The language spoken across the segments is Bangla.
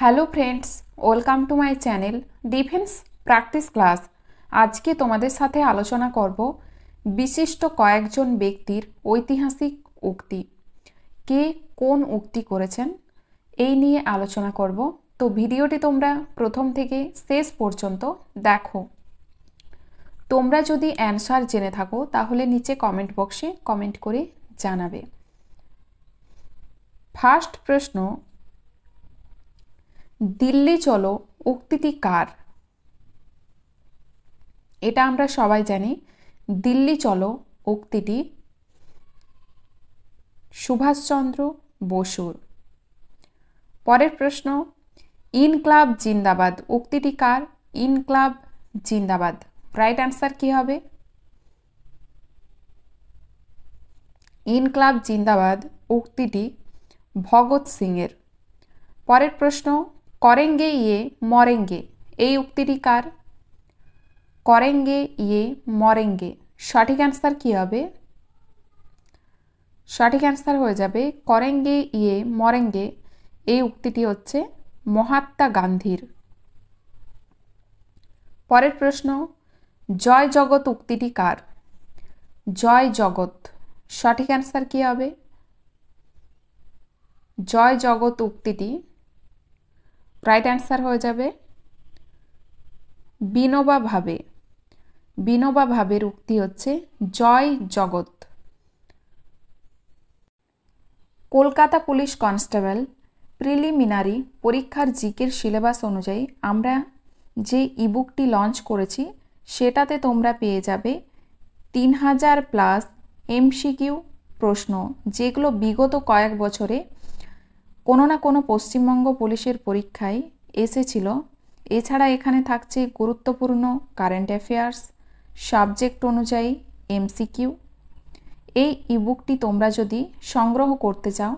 hello friends welcome to my channel defence practice class আজকে তোমাদের সাথে আলোচনা করব বিশিষ্ট কয়েকজন ব্যক্তির ঐতিহাসিক উক্তি কে কোন উক্তি করেছেন এই নিয়ে আলোচনা করব তো ভিডিওটি তোমরা প্রথম থেকে শেষ পর্যন্ত দেখো তোমরা যদি অ্যানসার জেনে থাকো তাহলে নিচে কমেন্ট বক্সে কমেন্ট করে জানাবে ফার্স্ট প্রশ্ন দিল্লি চলো উক্তিটি কার এটা আমরা সবাই জানি দিল্লি চলো উক্তিটি সুভাষচন্দ্র বসুর পরের প্রশ্ন ইন ক্লাব জিন্দাবাদ উক্তিটি কার ইন ক্লাব জিন্দাবাদ রাইট আনসার কি হবে ইন ক্লাব জিন্দাবাদ উক্তিটি ভগৎ সিংয়ের পরের প্রশ্ন করেঙ্গে ইয়ে মরেঙ্গে এই উক্তিটি কার করেঙ্গে ইয়ে মরেঙ্গে সঠিক অ্যান্সার কী হবে সঠিক অ্যান্সার হয়ে যাবে করেঙ্গে ইয়ে মরেঙ্গে এই উক্তিটি হচ্ছে মহাত্মা গান্ধীর পরের প্রশ্ন জয় জগৎ উক্তিটি কার জয় জগৎ সঠিক অ্যান্সার কী হবে জয় জগৎ উক্তিটি রাইট অ্যান্সার হয়ে যাবে বিনোবা ভাবে বিনোবা ভাবের উক্তি হচ্ছে জয় জগৎ কলকাতা পুলিশ কনস্টেবল প্রিলিমিনারি পরীক্ষার জিকের সিলেবাস অনুযায়ী আমরা যে ইবুকটি লঞ্চ করেছি সেটাতে তোমরা পেয়ে যাবে তিন হাজার প্লাস এমসিকিউ প্রশ্ন যেগুলো বিগত কয়েক বছরে কোনো না কোনো পশ্চিমবঙ্গ পুলিশের পরীক্ষায় এসেছিল এছাড়া এখানে থাকছে গুরুত্বপূর্ণ কারেন্ট অ্যাফেয়ার্স সাবজেক্ট অনুযায়ী এমসিকিউ এই ইবুকটি তোমরা যদি সংগ্রহ করতে চাও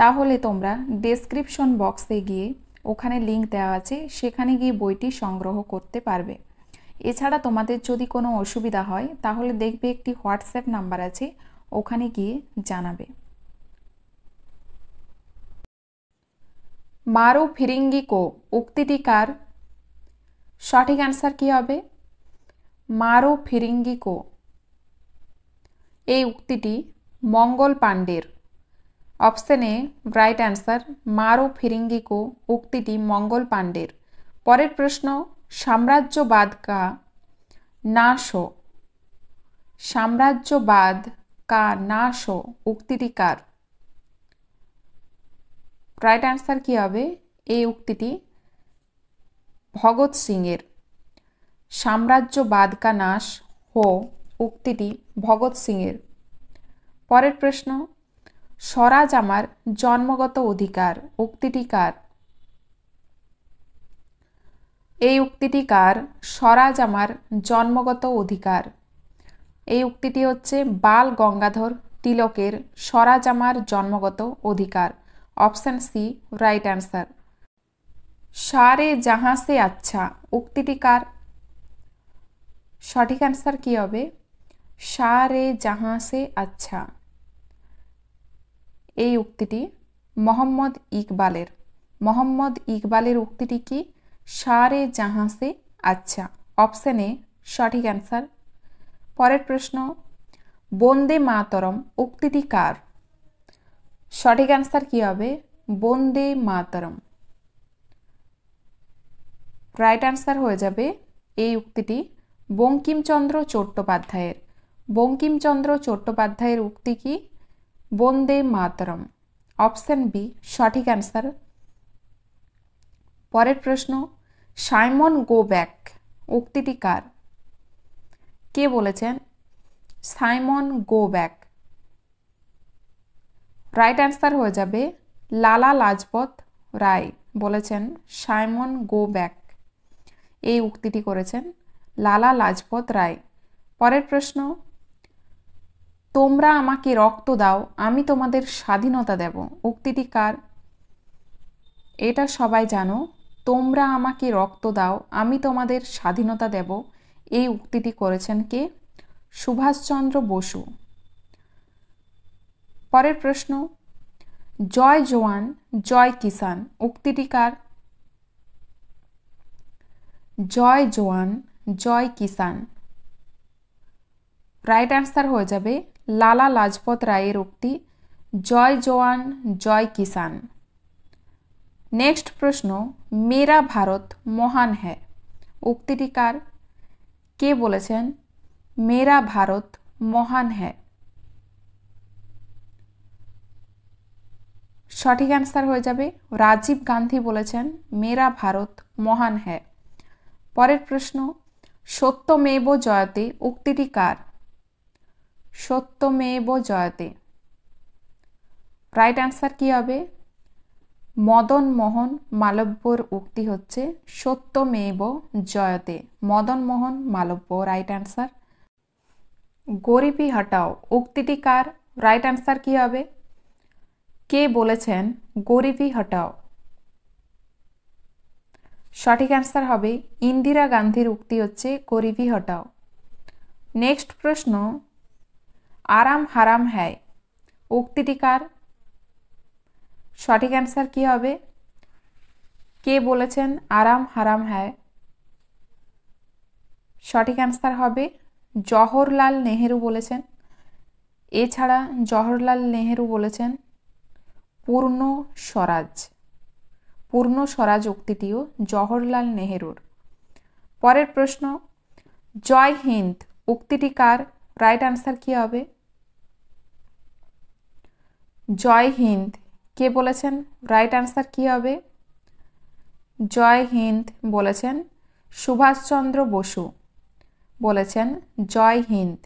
তাহলে তোমরা ডেসক্রিপশন বক্সে গিয়ে ওখানে লিঙ্ক দেওয়া আছে সেখানে গিয়ে বইটি সংগ্রহ করতে পারবে এছাড়া তোমাদের যদি কোনো অসুবিধা হয় তাহলে দেখবে একটি হোয়াটসঅ্যাপ নাম্বার আছে ওখানে গিয়ে জানাবে মারো ফিরিঙ্গিকো উক্তিটি কার সঠিক অ্যান্সার কী হবে মারো ফিরিঙ্গিকো এই উক্তিটি মঙ্গল পাণ্ডের অপশন এ রাইট অ্যান্সার মারো ফিরিঙ্গিকো উক্তিটি মঙ্গল পাণ্ডের পরের প্রশ্ন সাম্রাজ্যবাদ কা নাশো সাম্রাজ্যবাদ কা নাশো উক্তিটি কার রাইট অ্যান্সার কী হবে এই উক্তিটি ভগৎ সিংয়ের সাম্রাজ্য বাদকা নাশ হো উক্তিটি ভগৎ সিংয়ের পরের প্রশ্ন স্বরাজ আমার জন্মগত অধিকার উক্তিটি কার এই উক্তিটি কার স্বরাজ আমার জন্মগত অধিকার এই উক্তিটি হচ্ছে বাল গঙ্গাধর তিলকের স্বরাজ আমার জন্মগত অধিকার অপশান সি রাইট অ্যান্সার সারে জাহাঁ সে আচ্ছা উক্তিটি কার সঠিক অ্যান্সার কী হবে সারে জাহাঁ সে আচ্ছা এই উক্তিটি মোহাম্মদ ইকবালের মোহাম্মদ ইকবালের উক্তিটি কি সারে জাহাঁ সে আচ্ছা অপশানে সঠিক অ্যান্সার পরের প্রশ্ন বন্দে মাতরম উক্তিটি কার সঠিক অ্যান্সার কী হবে বন্দে মাতরম রাইট অ্যান্সার হয়ে যাবে এই উক্তিটি বঙ্কিমচন্দ্র চট্টোপাধ্যায়ের বঙ্কিমচন্দ্র চট্টোপাধ্যায়ের উক্তি কি বন্দে মাতরম অপশান বি সঠিক অ্যান্সার পরের প্রশ্ন সাইমন গো ব্যাক উক্তিটি কার কে বলেছেন Simon go back right answer হয়ে যাবে লালা লাজপত রায় বলেছেন সাইমন গো ব্যাক এই উক্তিটি করেছেন লালা লাজপত রায় পরের প্রশ্ন তোমরা আমাকে রক্ত দাও আমি তোমাদের স্বাধীনতা দেব উক্তিটি কার এটা সবাই জানো তোমরা আমাকে রক্ত দাও আমি তোমাদের স্বাধীনতা দেব এই উক্তিটি করেছেন কে সুভাষচন্দ্র বসু পরের প্রশ্ন জয় জোয়ান জয় কিষান উক্তিটি কার জয় জোয়ান জয় কিষান রাইট অ্যান্সার হয়ে যাবে লালা লাজপত রায়ের উক্তি জয় জোয়ান জয় কিষান নেক্সট প্রশ্ন মেরা ভারত মহান হ্যাঁ উক্তিটি কার কে বলেছেন মেরা ভারত মহান হ্যাঁ সঠিক অ্যান্সার হয়ে যাবে রাজীব গান্ধী বলেছেন মেরা ভারত মহান হ্যায় পরের প্রশ্ন সত্যমেব জয়তে উক্তিটি কার সত্যমেব জয়তে রাইট অ্যান্সার কি হবে মদন মোহন মালব্যর উক্তি হচ্ছে সত্যমেব জয়তে মদন মোহন মালব্য রাইট অ্যান্সার গরিবি হটাও উক্তিটি কার রাইট অ্যান্সার কি হবে কে বলেছেন গরিবি হটাও সঠিক অ্যান্সার হবে ইন্দিরা গান্ধীর উক্তি হচ্ছে গরিবি হটাও নেক্সট প্রশ্ন আরাম হারাম হ্যায় উক্তিটি কার সঠিক অ্যান্সার কি হবে কে বলেছেন আরাম হারাম হ্যায় সঠিক অ্যান্সার হবে জহরলাল নেহেরু বলেছেন এছাড়া জহরলাল নেহেরু বলেছেন পূর্ণ স্বরাজ পূর্ণ স্বরাজ উক্তিটিও জওহরলাল নেহেরুর পরের প্রশ্ন জয় হিন্দ উক্তিটি কার রাইট আনসার কি হবে জয় হিন্দ কে বলেছেন রাইট আনসার কি হবে জয় হিন্দ বলেছেন সুভাষচন্দ্র বসু বলেছেন জয় হিন্দ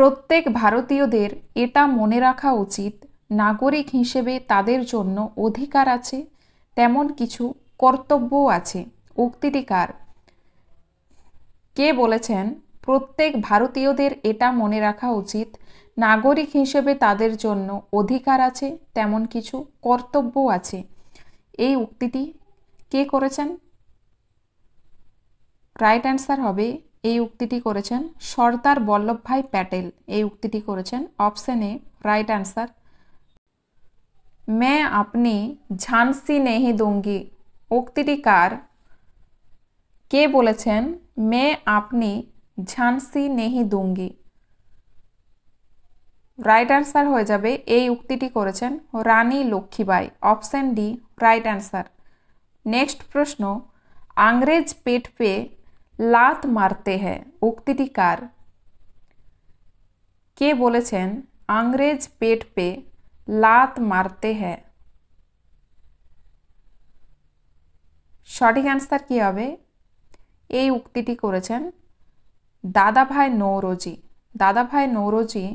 প্রত্যেক ভারতীয়দের এটা মনে রাখা উচিত নাগরিক হিসেবে তাদের জন্য অধিকার আছে তেমন কিছু কর্তব্যও আছে উক্তিটি কার কে বলেছেন প্রত্যেক ভারতীয়দের এটা মনে রাখা উচিত নাগরিক হিসেবে তাদের জন্য অধিকার আছে তেমন কিছু কর্তব্য আছে এই উক্তিটি কে করেছেন রাইট অ্যান্সার হবে এই উক্তিটি করেছেন সর্দার বল্লভভাই প্যাটেল এই উক্তিটি করেছেন অপশন এ রাইট অ্যান্সার মে আপনি ঝান্সি নেহি দুঙ্গি উক্তিটি কার কে বলেছেন মে আপনি ঝান্সি নেহি দুঙ্গি রাইট অ্যান্সার হয়ে যাবে এই উক্তিটি করেছেন Rani Lakshmibai option D right answer next প্রশ্ন আংরেজ পেট পেয়ে লাত মারতে হ্যাঁ উক্তিটি কার কে বলেছেন আংরেজ পেট পে লাত মারতে হ্যাঁ সঠিক অ্যান্সার কী হবে এই উক্তিটি করেছেন দাদাভাই নৌরজি দাদাভাই নৌরজি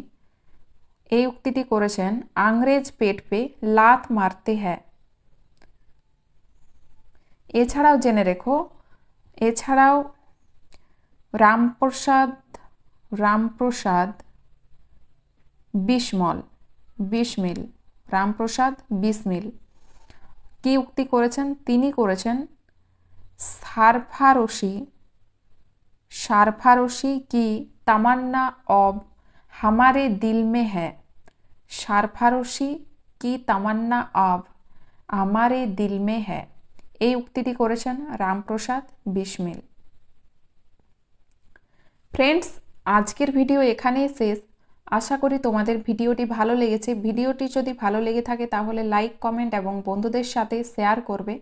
এই উক্তিটি করেছেন আংরেজ পেট পে লাত মারতে হ্যাঁ এছাড়াও জেনে রেখো এছাড়াও রামপ্রসাদ রামপ্রসাদ বিশমল বিশমিল রামপ্রসাদ বিশমিল কি উক্তি করেছেন তিনি করেছেন সারফারসি সারফারসি কি তামান্না অব হামারে দিল মে হ্যাঁ সারফারসি কি তামান্না অব আমারে দিল মে হ্যাঁ এই উক্তিটি করেছেন রামপ্রসাদ বিশমিল ফ্রেন্ডস আজকের ভিডিও এখানেই শেষ আশা করি তোমাদের ভিডিওটি ভালো লেগেছে ভিডিওটি যদি ভালো লেগে থাকে তাহলে লাইক কমেন্ট এবং বন্ধুদের সাথে শেয়ার করবে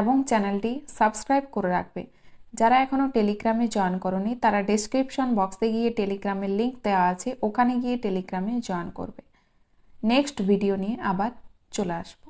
এবং চ্যানেলটি সাবস্ক্রাইব করে রাখবে যারা এখনও টেলিগ্রামে জয়েন করনি তারা ডেসক্রিপশন বক্সে গিয়ে টেলিগ্রামের লিঙ্ক দেওয়া আছে ওখানে গিয়ে টেলিগ্রামে জয়েন করবে নেক্সট ভিডিও নিয়ে আবার চলে আসবো